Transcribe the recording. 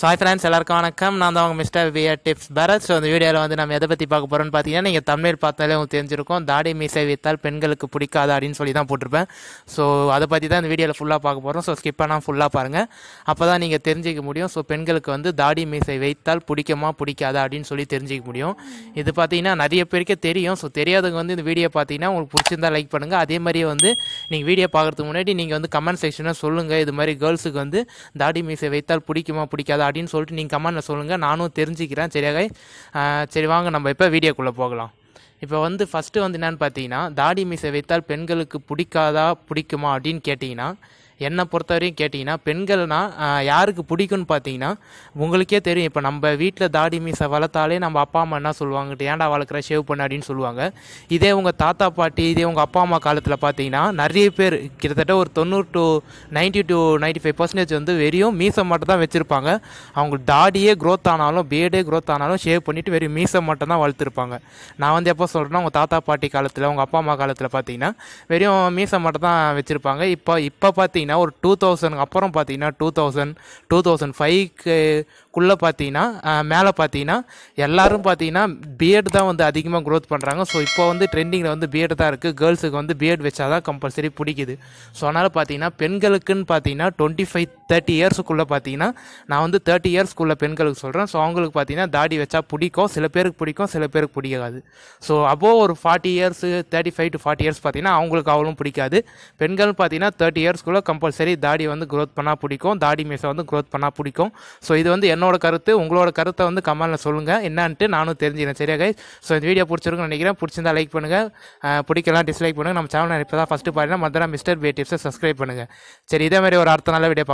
Sai friends எல்லாருக்கும் வணக்கம் நான் தான் உங்கள் mister PA tips Bharath so அந்த வீடியோவில் வந்து நம்ம எதை பற்றி பார்க்க போகிறோம்னு பார்த்தீங்கன்னா நீங்கள் தமிழ் பார்த்தாலே உங்களுக்கு தெரிஞ்சிருக்கும் தாடி மீசை வைத்தால் பெண்களுக்கு பிடிக்காது அப்படின்னு சொல்லி தான் போட்டிருப்பேன் ஸோ அதை பற்றி தான் இந்த வீடியோவில் ஃபுல்லாக பார்க்க போகிறோம் ஸோ ஸ்கிப் பண்ணால் ஃபுல்லாக பாருங்கள் அப்போ தான் நீங்கள் தெரிஞ்சிக்க முடியும் ஸோ பெண்களுக்கு வந்து தாடி மீசை வைத்தால் பிடிக்குமா பிடிக்காதா அப்படின்னு சொல்லி தெரிஞ்சிக்க முடியும் இது பார்த்தீங்கன்னா நிறைய பேருக்கே தெரியும் ஸோ தெரியாதவங்க வந்து இந்த வீடியோ பார்த்தீங்கன்னா உங்களுக்கு பிடிச்சிருந்தா லைக் பண்ணுங்கள் அதே மாதிரியே வந்து நீங்கள் வீடியோ பார்க்குறதுக்கு முன்னாடி நீங்கள் வந்து கமெண்ட் செக்ஷனில் சொல்லுங்கள் இது மாதிரி கேர்ள்ஸுக்கு வந்து தாடி மீசை வைத்தால் பிடிக்குமா பிடிக்காது தெரியாது அப்படின்னு சொல்லிட்டு நீங்கள் கமெண்டில் சொல்லுங்கள் நானும் தெரிஞ்சுக்கிறேன் சரியாக சரி வாங்க நம்ம இப்போ வீடியோக்குள்ளே போகலாம் இப்போ வந்து ஃபஸ்ட்டு வந்து என்னென்னு பார்த்தீங்கன்னா தாடி மீசை வைத்தால் பெண்களுக்கு பிடிக்காதா பிடிக்குமா அப்படின்னு கேட்டிங்கன்னா என்னை பொறுத்தவரையும் கேட்டிங்கன்னா பெண்கள்னா யாருக்கு பிடிக்கும்னு பார்த்தீங்கன்னா உங்களுக்கே தெரியும் இப்போ நம்ம வீட்டில் தாடி மீசை வளர்த்தாலே நம்ம அப்பா அம்மா என்ன சொல்லுவாங்கட்டு ஏன்டா வளர்க்குற ஷேவ் பண்ண அப்படின்னு சொல்லுவாங்க இதே உங்கள் தாத்தா பாட்டி இதே உங்கள் அப்பா அம்மா காலத்தில் பார்த்தீங்கன்னா நிறைய பேர் கிட்டத்தட்ட ஒரு தொண்ணூறு to ninety to ninety five percentage வந்து வெறியும் மீசை மட்டும் தான் வச்சுருப்பாங்க அவங்க தாடியே க்ரோத் ஆனாலும் பேடே க்ரோத் ஆனாலும் ஷேவ் பண்ணிவிட்டு வெறும் மீசை மட்டும் தான் வளர்த்துருப்பாங்க நான் வந்து எப்போ சொல்கிறேன்னா உங்கள் தாத்தா பாட்டி காலத்தில் உங்கள் அப்பா அம்மா காலத்தில் பார்த்தீங்கன்னா வெறும் மீசை மட்டும் தான் வச்சுருப்பாங்க இப்போ இப்போ பார்த்தீங்கன்னா பார்த்தீங்கன்னா ஒரு டூ தௌசண்ட் அப்புறம் பார்த்தீங்கன்னா டூ தௌசண்ட் டூ தௌசண்ட் ஃபைவ்க்குள்ளே பார்த்தீங்கன்னா மேலே பார்த்தீங்கன்னா எல்லோரும் பார்த்தீங்கன்னா பிஎட் தான் வந்து அதிகமாக க்ரோத் பண்ணுறாங்க ஸோ இப்போ வந்து ட்ரெண்டிங்கில் வந்து பிஎட் தான் இருக்குது கேர்ள்ஸுக்கு வந்து பிஎட் வச்சா தான் கம்பல்சரி பிடிக்குது ஸோ அதனால் பார்த்தீங்கன்னா பெண்களுக்குன்னு பார்த்தீங்கன்னா டுவெண்ட்டி ஃபைவ் தேர்ட்டி இயர்ஸுக்குள்ளே பார்த்தீங்கன்னா நான் வந்து தேர்ட்டி இயர்ஸ்க்குள்ளே பெண்களுக்கு சொல்கிறேன் ஸோ அவங்களுக்கு பார்த்தீங்கன்னா தாடி வச்சா பிடிக்கும் சில பேருக்கு பிடிக்கும் சில பேருக்கு பிடிக்காது ஸோ அப்போ ஒரு forty years thirty five to forty years பார்த்தீங்கன்னா அவங்களுக்கு அவ்வளோ பிடிக்காது பெண்கள் பார்த்தீங்கன்னா தேர்ட்டி இயர்ஸ்க்குள்ளே கம் கம்பல்சரி தாடி வந்து க்ரோத் பண்ணால் பிடிக்கும் தாடி மீசை வந்து க்ரோத் பண்ணால் பிடிக்கும் ஸோ இது வந்து என்னோட கருத்து உங்களோட கருத்தை வந்து கமெண்ட்டில் சொல்லுங்கள் என்னான்ட்டு நானும் தெரிஞ்சுக்கிறேன் சரியா ஸோ இந்த வீடியோ பிடிச்சிருக்குன்னு நினைக்கிறேன் பிடிச்சிருந்தா லைக் பண்ணுங்கள் பிடிக்கலாம் டிஸ்லைக் பண்ணுங்கள் நம்ம சேனல் இப்போ தான் ஃபஸ்ட்டு பார்த்தீங்கன்னா மதுரா மிஸ்டர் பே சப்ஸ்கிரைப் பண்ணுங்கள் சரி இதே மாதிரி ஒரு அடுத்த நல்ல வீடியோ